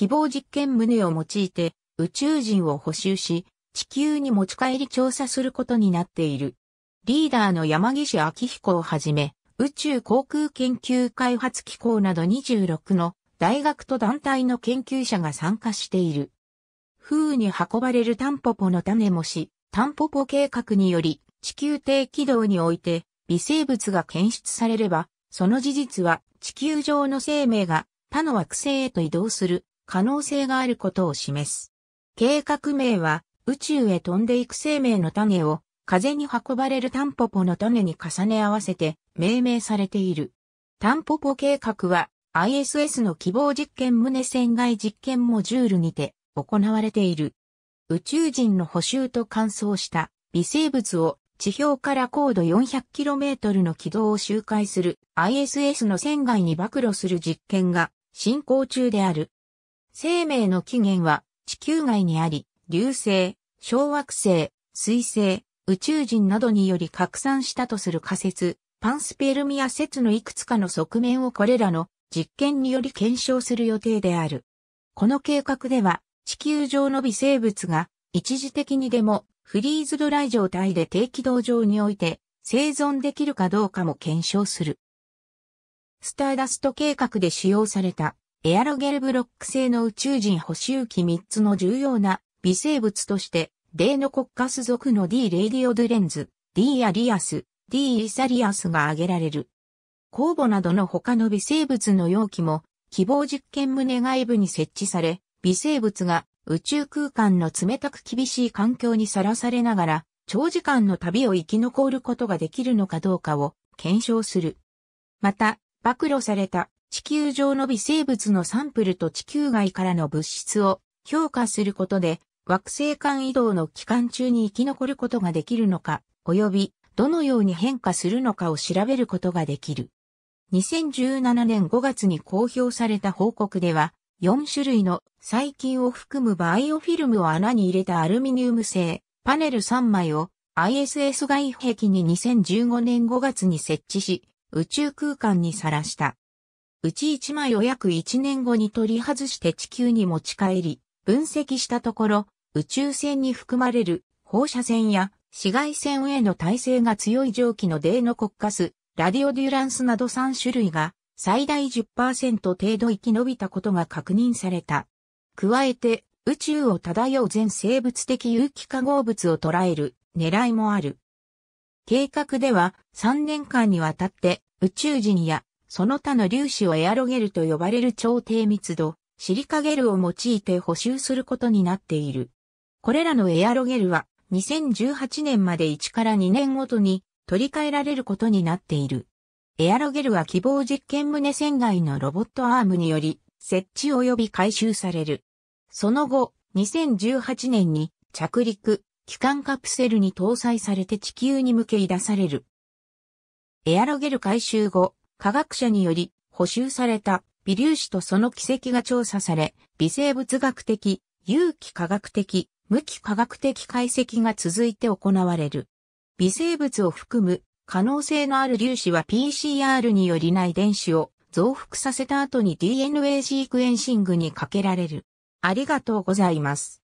希望実験棟を用いて宇宙人を補修し、地球に持ち帰り調査することになっている。リーダーの山岸昭彦をはじめ、宇宙航空研究開発機構など26の大学と団体の研究者が参加している。風に運ばれるタンポポの種もし、タンポポ計画により地球低軌道において微生物が検出されれば、その事実は地球上の生命が他の惑星へと移動する可能性があることを示す。計画名は宇宙へ飛んでいく生命の種を風に運ばれるタンポポの種に重ね合わせて命名されている。タンポポ計画は ISS の希望実験胸船外実験モジュールにて行われている。宇宙人の補修と乾燥した微生物を地表から高度 400km の軌道を周回する ISS の船外に暴露する実験が進行中である。生命の起源は地球外にあり、流星、小惑星、水星、宇宙人などにより拡散したとする仮説、パンスペルミア説のいくつかの側面をこれらの実験により検証する予定である。この計画では、地球上の微生物が一時的にでもフリーズドライ状態で低軌道上において生存できるかどうかも検証する。スターダスト計画で使用されたエアロゲルブロック製の宇宙人補修機3つの重要な微生物として、デーノコッカス属の D レイディオドレンズ、D アリアス、D イサリアスが挙げられる。酵母などの他の微生物の容器も、希望実験棟外部に設置され、微生物が宇宙空間の冷たく厳しい環境にさらされながら、長時間の旅を生き残ることができるのかどうかを検証する。また、暴露された地球上の微生物のサンプルと地球外からの物質を評価することで、惑星間移動の期間中に生き残ることができるのか、及びどのように変化するのかを調べることができる。2017年5月に公表された報告では、4種類の細菌を含むバイオフィルムを穴に入れたアルミニウム製パネル3枚を ISS 外壁に2015年5月に設置し、宇宙空間にさらした。うち1枚を約1年後に取り外して地球に持ち帰り、分析したところ、宇宙船に含まれる放射線や紫外線への耐性が強い蒸気のデーノコッカス、ラディオデュランスなど3種類が最大10%程度生き延びたことが確認された。加えて宇宙を漂う全生物的有機化合物を捉える狙いもある。計画では3年間にわたって宇宙人やその他の粒子をエアロゲルと呼ばれる超低密度、シリカゲルを用いて補修することになっている。これらのエアロゲルは2018年まで1から2年ごとに取り替えられることになっている。エアロゲルは希望実験棟船外のロボットアームにより設置及び回収される。その後、2018年に着陸、機関カプセルに搭載されて地球に向け出される。エアロゲル回収後、科学者により補修された微粒子とその軌跡が調査され、微生物学的、有機科学的、無機科学的解析が続いて行われる。微生物を含む可能性のある粒子は PCR によりない電子を増幅させた後に DNA シークエンシングにかけられる。ありがとうございます。